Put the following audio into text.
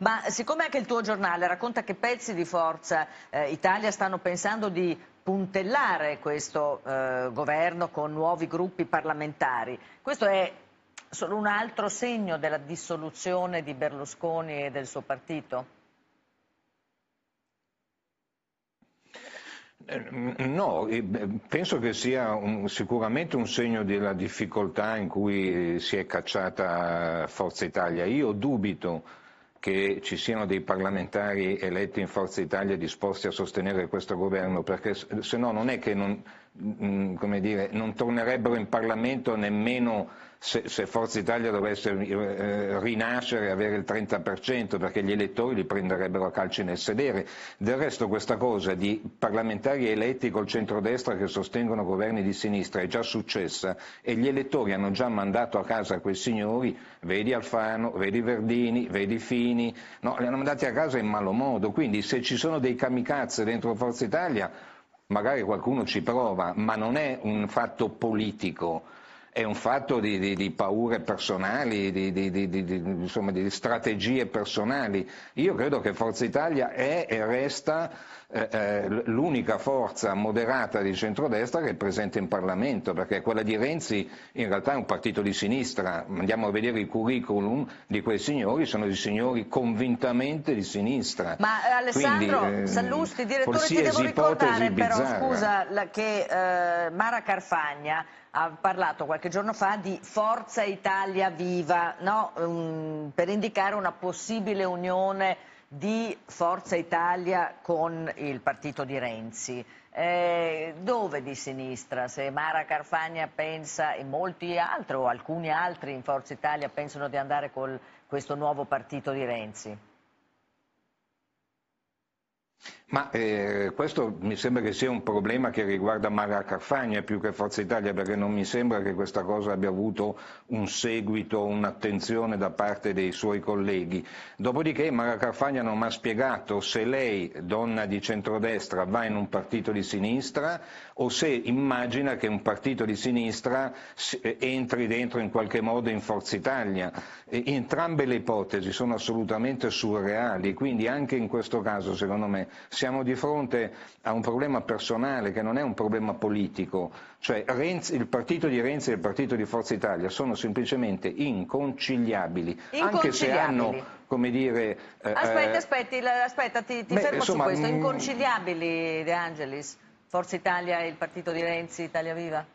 Ma siccome anche il tuo giornale racconta che pezzi di Forza eh, Italia stanno pensando di puntellare questo eh, governo con nuovi gruppi parlamentari, questo è solo un altro segno della dissoluzione di Berlusconi e del suo partito? Eh, no, eh, penso che sia un, sicuramente un segno della difficoltà in cui eh, si è cacciata Forza Italia. Io dubito che ci siano dei parlamentari eletti in Forza Italia disposti a sostenere questo governo, perché se no non è che non, Mm, mm, come dire, non tornerebbero in Parlamento nemmeno se, se Forza Italia dovesse eh, rinascere e avere il 30%, perché gli elettori li prenderebbero a calci nel sedere. Del resto questa cosa di parlamentari eletti col centrodestra che sostengono governi di sinistra è già successa e gli elettori hanno già mandato a casa quei signori, vedi Alfano, vedi Verdini, vedi Fini, no, li hanno mandati a casa in malo modo. Quindi se ci sono dei kamikaze dentro Forza Italia magari qualcuno ci prova, ma non è un fatto politico, è un fatto di, di, di paure personali, di, insomma, di, strategie personali. Io credo che Forza Italia è e resta eh, eh l'unica forza moderata di centrodestra che è presente in Parlamento, perché quella di Renzi in realtà è un partito di sinistra. Andiamo a vedere i curriculum di quei signori, sono dei signori convintamente di sinistra. Ma eh, Alessandro Quindi, eh, Sallusti, direttore, ti devo ricordare però, scusa, che eh, Mara Carfagna ha parlato qualche qualche giorno fa di Forza Italia Viva, no? um, per indicare una possibile unione di Forza Italia con il partito di Renzi. Eh, dove di sinistra? Se Mara Carfagna pensa e molti altri o alcuni altri in Forza Italia pensano di andare con questo nuovo partito di Renzi? Ma eh, questo mi sembra che sia un problema che riguarda Mara Carfagna più che Forza Italia, perché non mi sembra che questa cosa abbia avuto un seguito, un'attenzione da parte dei suoi colleghi. Dopodiché Mara Carfagna non mi ha spiegato se lei, donna di centrodestra, va in un partito di sinistra o se immagina che un partito di sinistra eh, entri dentro in qualche modo in Forza Italia. E entrambe le ipotesi sono assolutamente surreali, quindi anche in questo caso, secondo me, siamo di fronte a un problema personale che non è un problema politico, cioè Renzi, il partito di Renzi e il partito di Forza Italia sono semplicemente inconciliabili, inconciliabili. anche se hanno come dire... Eh, aspetta, aspetti, eh, aspetta, ti, ti beh, fermo insomma, su questo, mm, inconciliabili De Angelis, Forza Italia e il partito di Renzi, Italia Viva?